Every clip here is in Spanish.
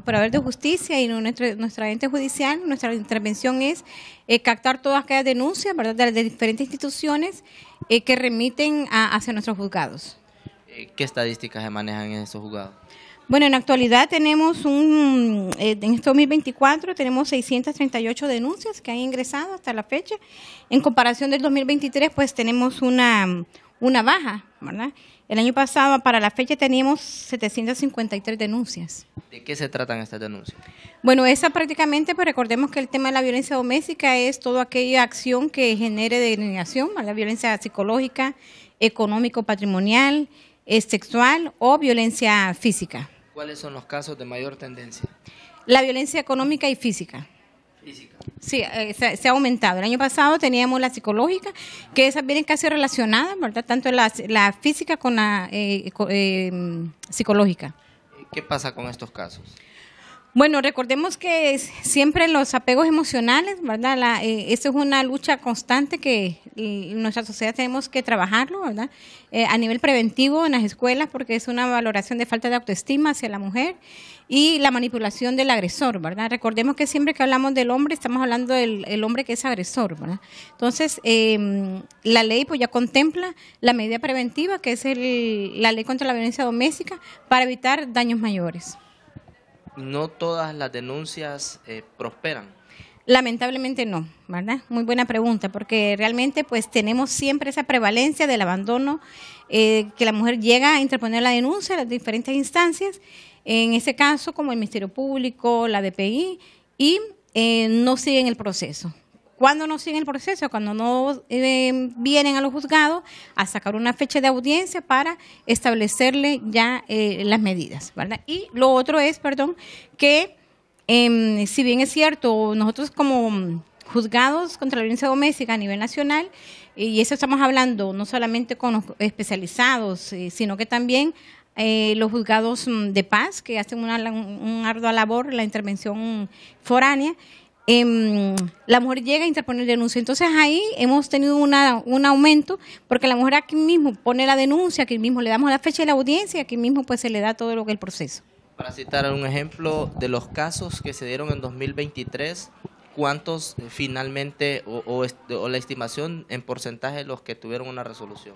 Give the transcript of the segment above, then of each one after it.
operador de justicia y nuestra, nuestra ente judicial, nuestra intervención es eh, captar todas aquellas denuncias ¿verdad? De, diferentes instituciones eh, que remiten hacia nuestros juzgados. Eh, ¿Qué estadísticas se manejan en esos juzgados? Bueno, en la actualidad tenemos un, en este 2024 tenemos 638 denuncias que han ingresado hasta la fecha. En comparación del 2023, pues tenemos una, una baja, el año pasado, para la fecha, teníamos 753 denuncias. ¿De qué se tratan estas denuncias? Bueno, esa prácticamente, pues recordemos que el tema de la violencia doméstica es toda aquella acción que genere denegación la violencia psicológica, económico, patrimonial, eh, sexual o violencia física. ¿Cuáles son los casos de mayor tendencia? La violencia económica y física. Física. Sí, eh, se, ha aumentado. El año pasado teníamos la psicológica, que esas vienen casi relacionadas, ¿verdad? Tanto la, física con la eh, eh, psicológica. ¿Qué pasa con estos casos? Bueno, recordemos que siempre los apegos emocionales, ¿verdad? La, eh, es una lucha constante que mm, en nuestra sociedad tenemos que trabajarlo, ¿verdad? Eh, a nivel preventivo en las escuelas, porque es una valoración de falta de autoestima hacia la mujer y la manipulación del agresor, ¿verdad? Recordemos que siempre que hablamos del hombre estamos hablando del hombre que es agresor, ¿verdad? Entonces, em, la ley pues ya contempla la medida preventiva, que es la ley contra la violencia doméstica, para evitar daños mayores no todas las denuncias eh, prosperan. Lamentablemente no, ¿verdad? Muy buena pregunta, porque realmente pues tenemos siempre esa prevalencia del abandono, eh, que la mujer llega a interponer la denuncia en las diferentes instancias, en ese caso como el Ministerio Público, la DPI, y eh, no siguen el proceso cuando no siguen el proceso, cuando no eh, vienen a los juzgados a sacar una fecha de audiencia para establecerle ya eh, las medidas, ¿verdad? Y lo otro es, perdón, que em, si bien es cierto, nosotros como juzgados contra la violencia doméstica a nivel nacional, eh, y eso estamos hablando no solamente con los especializados, sino que también los juzgados mm, de paz que hacen una, ardua labor, la intervención foránea, Em, la mujer llega a interponer denuncia. Entonces ahí hemos tenido un aumento porque la mujer aquí mismo pone la denuncia, aquí mismo le damos la fecha de la audiencia, aquí mismo pues se le da todo lo que el proceso. Para citar un ejemplo de los casos que se dieron en 2023, ¿cuántos eh, finalmente o, la estimación en porcentaje de los que tuvieron una resolución?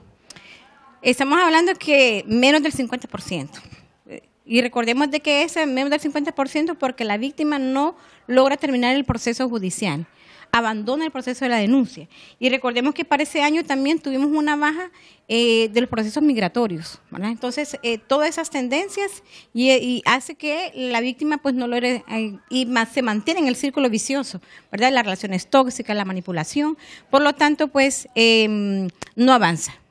Estamos hablando que menos del 50%. Y recordemos de que es menos del 50% porque la víctima no logra terminar el proceso judicial, abandona el proceso de la denuncia. Y recordemos que para ese año también tuvimos una baja eh, de los procesos migratorios. Entonces, eh, todas esas tendencias y, hace que la víctima pues no eh, y más, se mantiene en el círculo vicioso, ¿verdad? Las relaciones tóxicas, la manipulación. Por lo tanto, pues em, no avanza.